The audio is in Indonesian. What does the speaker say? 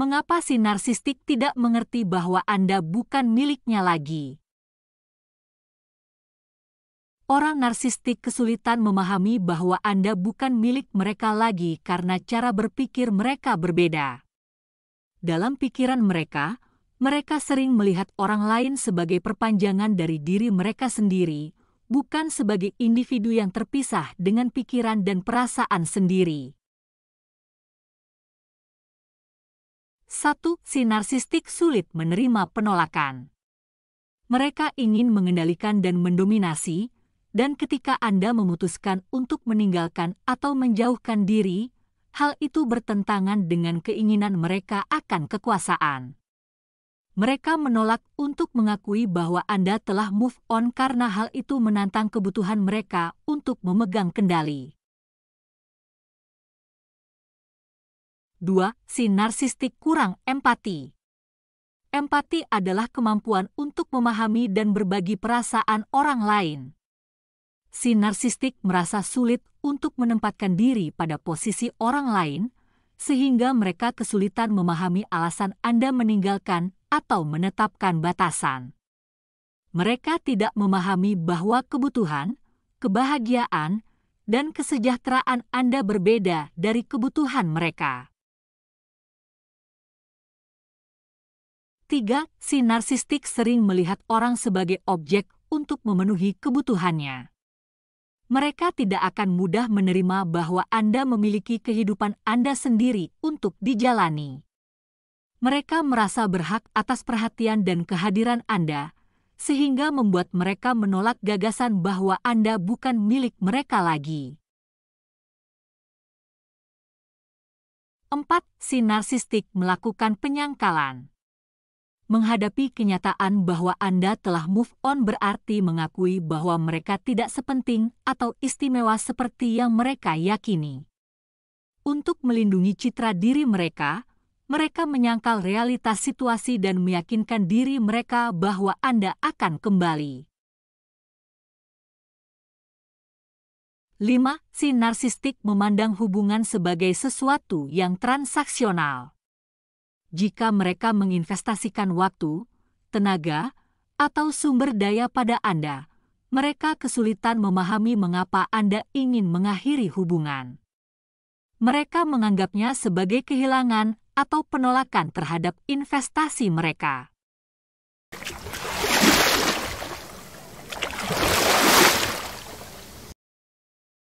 mengapa si narsistik tidak mengerti bahwa Anda bukan miliknya lagi? Orang narsistik kesulitan memahami bahwa Anda bukan milik mereka lagi karena cara berpikir mereka berbeda. Dalam pikiran mereka, mereka sering melihat orang lain sebagai perpanjangan dari diri mereka sendiri, bukan sebagai individu yang terpisah dengan pikiran dan perasaan sendiri. Satu, si narsistik sulit menerima penolakan. Mereka ingin mengendalikan dan mendominasi, dan ketika Anda memutuskan untuk meninggalkan atau menjauhkan diri, hal itu bertentangan dengan keinginan mereka akan kekuasaan. Mereka menolak untuk mengakui bahwa Anda telah move on karena hal itu menantang kebutuhan mereka untuk memegang kendali. 2. Si narsistik kurang empati. Empati adalah kemampuan untuk memahami dan berbagi perasaan orang lain. Si narsistik merasa sulit untuk menempatkan diri pada posisi orang lain, sehingga mereka kesulitan memahami alasan Anda meninggalkan atau menetapkan batasan. Mereka tidak memahami bahwa kebutuhan, kebahagiaan, dan kesejahteraan Anda berbeda dari kebutuhan mereka. 3. Si narsistik sering melihat orang sebagai objek untuk memenuhi kebutuhannya. Mereka tidak akan mudah menerima bahwa Anda memiliki kehidupan Anda sendiri untuk dijalani. Mereka merasa berhak atas perhatian dan kehadiran Anda, sehingga membuat mereka menolak gagasan bahwa Anda bukan milik mereka lagi. 4. Si narsistik melakukan penyangkalan menghadapi kenyataan bahwa Anda telah move on berarti mengakui bahwa mereka tidak sepenting atau istimewa seperti yang mereka yakini. Untuk melindungi citra diri mereka, mereka menyangkal realitas situasi dan meyakinkan diri mereka bahwa Anda akan kembali. 5. Si narsistik memandang hubungan sebagai sesuatu yang transaksional jika mereka menginvestasikan waktu, tenaga, atau sumber daya pada Anda, mereka kesulitan memahami mengapa Anda ingin mengakhiri hubungan. Mereka menganggapnya sebagai kehilangan atau penolakan terhadap investasi mereka.